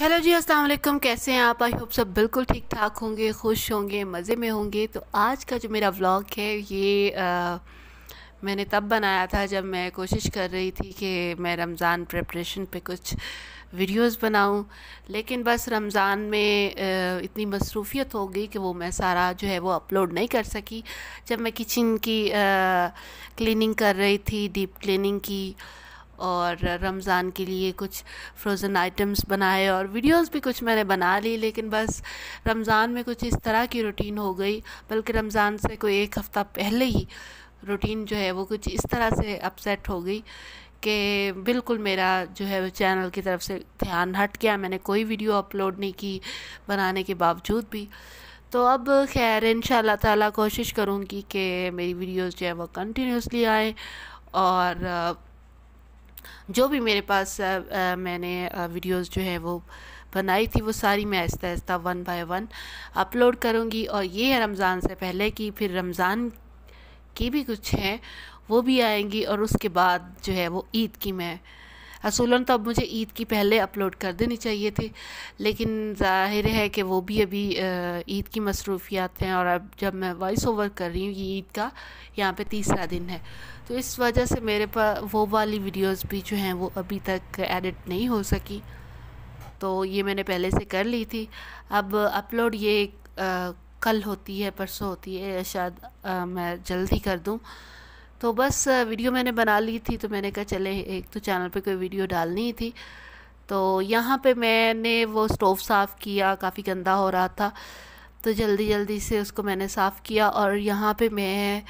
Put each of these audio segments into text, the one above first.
hello जी अस्सलाम वालेकुम कैसे हैं आप आई होप सब बिल्कुल ठीक ठाक होंगे खुश होंगे मज़े में होंगे तो आज का जो मेरा व्लॉग है ये आ, मैंने तब बनाया था जब मैं कोशिश कर रही थी कि मैं रमज़ान प्रिपरेशन पे कुछ वीडियोस बनाऊं लेकिन बस रमज़ान में आ, इतनी मसरूफियत हो गई कि वो मैं सारा जो है वो अपलोड नहीं कर सकी जब मैं किचन की आ, क्लीनिंग कर रही थी डीप क्लिनिंग की और रमज़ान के लिए कुछ फ्रोज़न आइटम्स बनाए और वीडियोस भी कुछ मैंने बना ली लेकिन बस रमज़ान में कुछ इस तरह की रूटीन हो गई बल्कि रमज़ान से कोई एक हफ़्ता पहले ही रूटीन जो है वो कुछ इस तरह से अपसेट हो गई कि बिल्कुल मेरा जो है वो चैनल की तरफ से ध्यान हट गया मैंने कोई वीडियो अपलोड नहीं की बनाने के बावजूद भी तो अब खैर इन ताला कोशिश करूँगी कि मेरी वीडियोज़ जो है वो कंटिन्यूसली आएँ और जो भी मेरे पास आ, आ, मैंने वीडियोस जो है वो बनाई थी वो सारी मैं आहिस्ता आहिस्ता वन बाय वन अपलोड करूँगी और ये है रमज़ान से पहले कि फिर रमज़ान की भी कुछ हैं वो भी आएंगी और उसके बाद जो है वो ईद की मैं असूलन तो अब मुझे ईद की पहले अपलोड कर देनी चाहिए थी लेकिन जाहिर है कि वो भी अभी ईद की मसरूफियात हैं और अब जब मैं वॉइस ओवर कर रही हूँ ये ईद का यहाँ पे तीसरा दिन है तो इस वजह से मेरे पास वो वाली वीडियोस भी जो हैं वो अभी तक एडिट नहीं हो सकी तो ये मैंने पहले से कर ली थी अब अपलोड ये आ, कल होती है परसों होती है शायद आ, मैं जल्दी कर दूँ तो बस वीडियो मैंने बना ली थी तो मैंने कहा चले एक तो चैनल पे कोई वीडियो डालनी ही थी तो यहाँ पे मैंने वो स्टोव साफ़ किया काफ़ी गंदा हो रहा था तो जल्दी जल्दी से उसको मैंने साफ़ किया और यहाँ पे मैं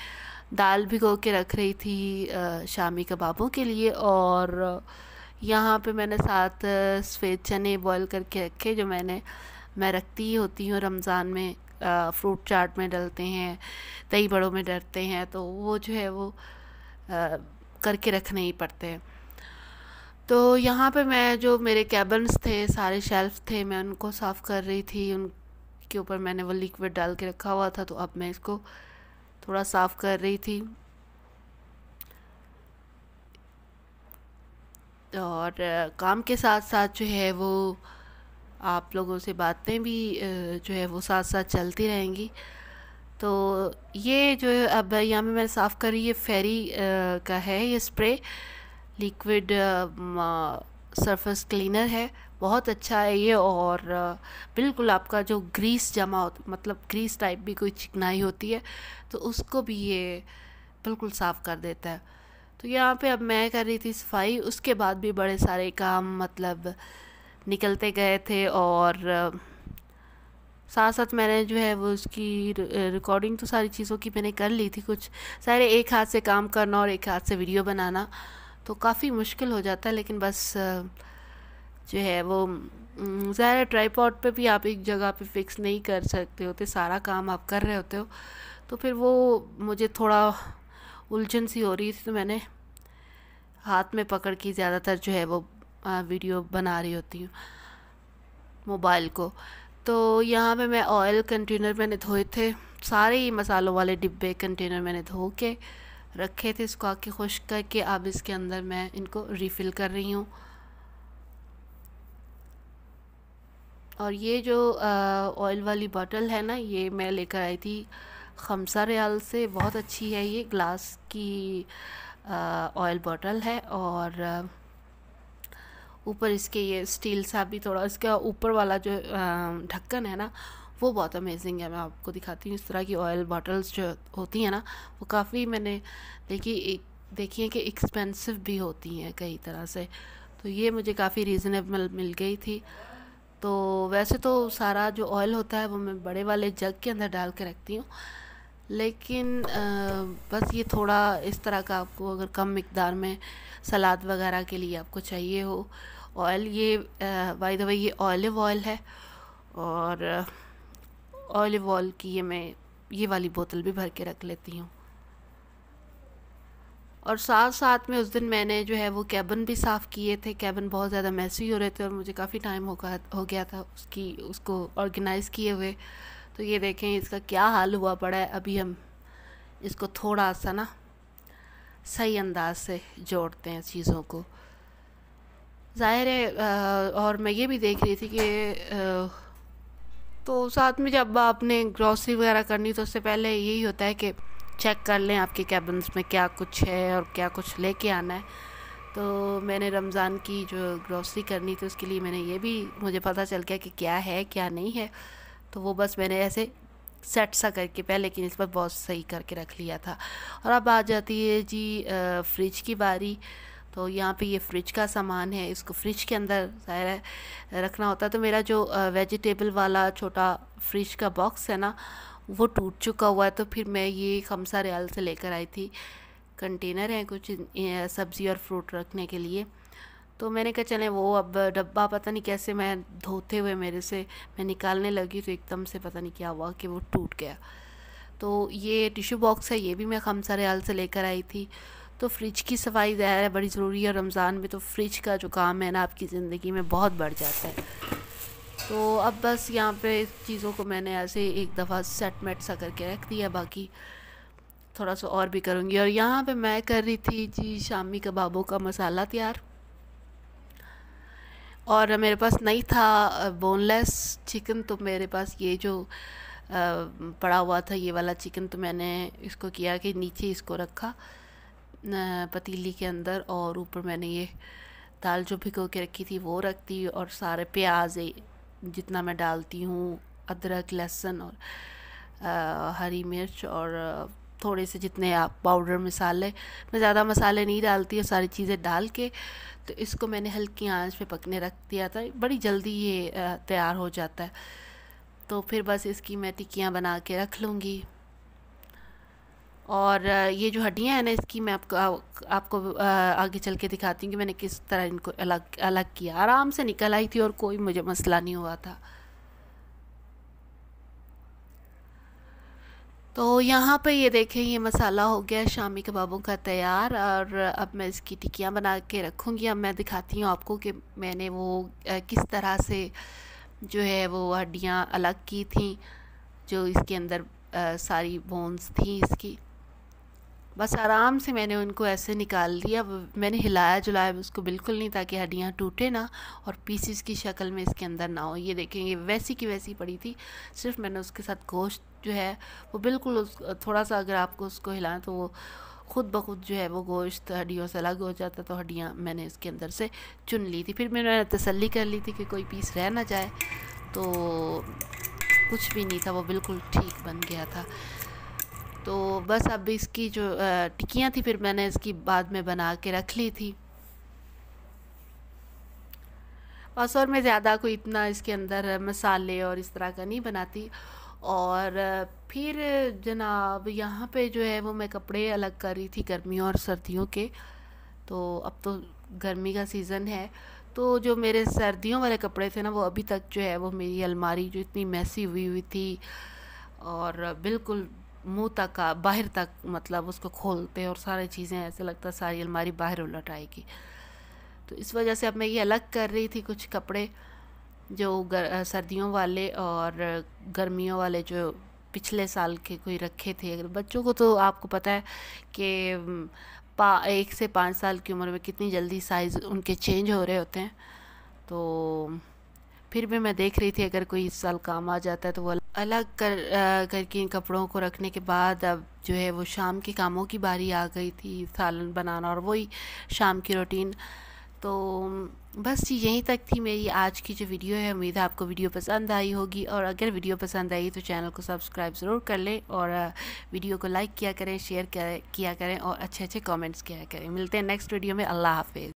दाल भिगो के रख रही थी शामी कबाबों के लिए और यहाँ पे मैंने साथ सफ़ेद चने बॉईल करके रखे जो मैंने मैं रखती ही होती हूँ रमज़ान में फ्रूट चाट में डलते हैं दही बड़ों में डरते हैं तो वो जो है वो करके रखने ही पड़ते हैं तो यहाँ पे मैं जो मेरे कैबन्स थे सारे शेल्फ थे मैं उनको साफ़ कर रही थी उनके ऊपर मैंने वो लिक्विड डाल के रखा हुआ था तो अब मैं इसको थोड़ा साफ़ कर रही थी और काम के साथ साथ जो है वो आप लोगों से बातें भी जो है वो साथ साथ चलती रहेंगी तो ये जो अब यहाँ में मैंने साफ़ करी ये फेरी का है ये स्प्रे लिक्विड सरफेस क्लीनर है बहुत अच्छा है ये और बिल्कुल आपका जो ग्रीस जमा होता मतलब ग्रीस टाइप भी कोई चिकनाई होती है तो उसको भी ये बिल्कुल साफ़ कर देता है तो यहाँ पे अब मैं कर रही थी सफाई उसके बाद भी बड़े सारे काम मतलब निकलते गए थे और साथ साथ मैंने जो है वो उसकी रिकॉर्डिंग तो सारी चीज़ों की मैंने कर ली थी कुछ सारे एक हाथ से काम करना और एक हाथ से वीडियो बनाना तो काफ़ी मुश्किल हो जाता है लेकिन बस जो है वो ज़ाहिर ट्राईपॉड पे भी आप एक जगह पे फिक्स नहीं कर सकते होते सारा काम आप कर रहे होते हो तो फिर वो मुझे थोड़ा उलझन सी हो रही थी तो मैंने हाथ में पकड़ के ज़्यादातर जो है वो वीडियो बना रही होती हूँ मोबाइल को तो यहाँ पे मैं ऑयल कंटेनर मैंने धोए थे सारे ही मसालों वाले डिब्बे कंटेनर मैंने धो के रखे थे इसको आके खुश करके अब इसके अंदर मैं इनको रिफ़िल कर रही हूँ और ये जो ऑयल वाली बॉटल है ना ये मैं लेकर आई थी खमसा रियाल से बहुत अच्छी है ये ग्लास की ऑयल बॉटल है और ऊपर इसके ये स्टील सा भी थोड़ा इसका ऊपर वाला जो ढक्कन है ना वो बहुत अमेजिंग है मैं आपको दिखाती हूँ इस तरह की ऑयल बॉटल्स जो होती हैं ना वो काफ़ी मैंने देखी देखी है कि एक्सपेंसिव भी होती हैं कई तरह से तो ये मुझे काफ़ी रीज़नेबल मिल गई थी तो वैसे तो सारा जो ऑयल होता है वो मैं बड़े वाले जग के अंदर डाल के रखती हूँ लेकिन बस ये थोड़ा इस तरह का आपको अगर कम मकदार में सलाद वगैरह के लिए आपको चाहिए हो ऑयल ये बाय द वे ये ऑलिव ऑयल है और ऑलिव ऑयल की ये मैं ये वाली बोतल भी भर के रख लेती हूँ और साथ साथ में उस दिन मैंने जो है वो कैबन भी साफ़ किए थे कैबन बहुत ज़्यादा मैसी हो रहे थे और मुझे काफ़ी टाइम हो गया हो गया था उसकी उसको ऑर्गेनाइज़ किए हुए तो ये देखें इसका क्या हाल हुआ पड़ा है अभी हम इसको थोड़ा सा ना सही अंदाज से जोड़ते हैं चीज़ों को ज़ाहिर है और मैं ये भी देख रही थी कि तो साथ में जब आपने ग्रॉसरी वगैरह करनी तो उससे पहले यही होता है कि चेक कर लें आपके कैबिन्स में क्या कुछ है और क्या कुछ लेके आना है तो मैंने रमज़ान की जो ग्रॉसरी करनी थी उसके लिए मैंने ये भी मुझे पता चल गया कि क्या है क्या नहीं है तो वो बस मैंने ऐसे सेट सा करके पहले लेकिन इस पर बहुत सही करके रख लिया था और अब आ जाती है जी फ्रिज की बारी तो यहाँ पे ये फ्रिज का सामान है इसको फ्रिज के अंदर ज़ाहिर है रखना होता है तो मेरा जो वेजिटेबल वाला छोटा फ्रिज का बॉक्स है ना वो टूट चुका हुआ है तो फिर मैं ये खमसा रियाल से लेकर आई थी कंटेनर है कुछ सब्ज़ी और फ्रूट रखने के लिए तो मैंने कहा चलें वो अब डब्बा पता नहीं कैसे मैं धोते हुए मेरे से मैं निकालने लगी तो एकदम से पता नहीं क्या हुआ कि वो टूट गया तो ये टिश्यू बॉक्स है ये भी मैं खमसारयाल से लेकर आई थी तो फ्रिज की सफाई ज़ाहिर है बड़ी ज़रूरी है रमज़ान में तो फ्रिज का जो काम है ना आपकी ज़िंदगी में बहुत बढ़ जाता है तो अब बस यहाँ पे चीज़ों को मैंने ऐसे एक दफ़ा सेट मेट सा करके रख दिया बाकी थोड़ा सा और भी करूँगी और यहाँ पे मैं कर रही थी जी शामी कबाबों का मसाला तैयार और मेरे पास नहीं था बोनलेस चिकन तो मेरे पास ये जो पड़ा हुआ था ये वाला चिकन तो मैंने इसको किया कि नीचे इसको रखा पतीली के अंदर और ऊपर मैंने ये दाल जो भिगो के रखी थी वो रख दी और सारे प्याज जितना मैं डालती हूँ अदरक लहसुन और आ, हरी मिर्च और थोड़े से जितने आप पाउडर मसाले मैं ज़्यादा मसाले नहीं डालती और सारी चीज़ें डाल के तो इसको मैंने हल्की आंच पे पकने रख दिया था बड़ी जल्दी ये तैयार हो जाता है तो फिर बस इसकी मैं टिक्कियाँ बना के रख लूँगी और ये जो हड्डियाँ हैं ना इसकी मैं आपको आपको आगे चल के दिखाती हूँ कि मैंने किस तरह इनको अलग अलग किया आराम से निकल आई थी और कोई मुझे मसला नहीं हुआ था तो यहाँ पे ये देखें ये मसाला हो गया शामी कबाबों का तैयार और अब मैं इसकी टिकियाँ बना के रखूँगी अब मैं दिखाती हूँ आपको कि मैंने वो किस तरह से जो है वो हड्डियाँ अलग की थी जो इसके अंदर आ, सारी बोन्स थी इसकी बस आराम से मैंने उनको ऐसे निकाल दिया मैंने हिलाया जुलाया उसको बिल्कुल नहीं ताकि हड्डियाँ टूटे ना और पीसीस की शक्ल में इसके अंदर ना हो ये देखेंगे वैसी की वैसी पड़ी थी सिर्फ मैंने उसके साथ गोश्त जो है वो बिल्कुल उस थोड़ा सा अगर आपको उसको हिलाएं तो वो खुद ब खुद जो है वो गोश्त हड्डियों से अलग हो जाता तो हड्डियाँ मैंने इसके अंदर से चुन ली थी फिर मैंने तसल्ली कर ली थी कि कोई पीस रह ना जाए तो कुछ भी नहीं था वो बिल्कुल ठीक बन गया था तो बस अब इसकी जो टिकियाँ थी फिर मैंने इसकी बाद में बना के रख ली थी बस और मैं ज़्यादा कोई इतना इसके अंदर मसाले और इस तरह का नहीं बनाती और फिर जनाब यहाँ पे जो है वो मैं कपड़े अलग कर रही थी गर्मियों और सर्दियों के तो अब तो गर्मी का सीज़न है तो जो मेरे सर्दियों वाले कपड़े थे ना वो अभी तक जो है वो मेरी अलमारी जो इतनी मैसी हुई हुई थी और बिल्कुल मुंह तक का बाहर तक मतलब उसको खोलते और सारी चीज़ें ऐसे लगता सारी अलमारी बाहर उलट आएगी तो इस वजह से अब मैं ये अलग कर रही थी कुछ कपड़े जो गर, सर्दियों वाले और गर्मियों वाले जो पिछले साल के कोई रखे थे अगर बच्चों को तो आपको पता है कि पा एक से पाँच साल की उम्र में कितनी जल्दी साइज़ उनके चेंज हो रहे होते हैं तो फिर भी मैं देख रही थी अगर कोई इस साल काम आ जाता है तो वो अलग कर करके इन कपड़ों को रखने के बाद अब जो है वो शाम के कामों की बारी आ गई थी सालन बनाना और वही शाम की रूटीन तो बस यहीं तक थी मेरी आज की जो वीडियो है उम्मीद है आपको वीडियो पसंद आई होगी और अगर वीडियो पसंद आई तो चैनल को सब्सक्राइब ज़रूर कर लें और वीडियो को लाइक किया करें शेयर किया करें और अच्छे अच्छे कमेंट्स किया करें मिलते हैं नेक्स्ट वीडियो में अल्लाह हाफिज़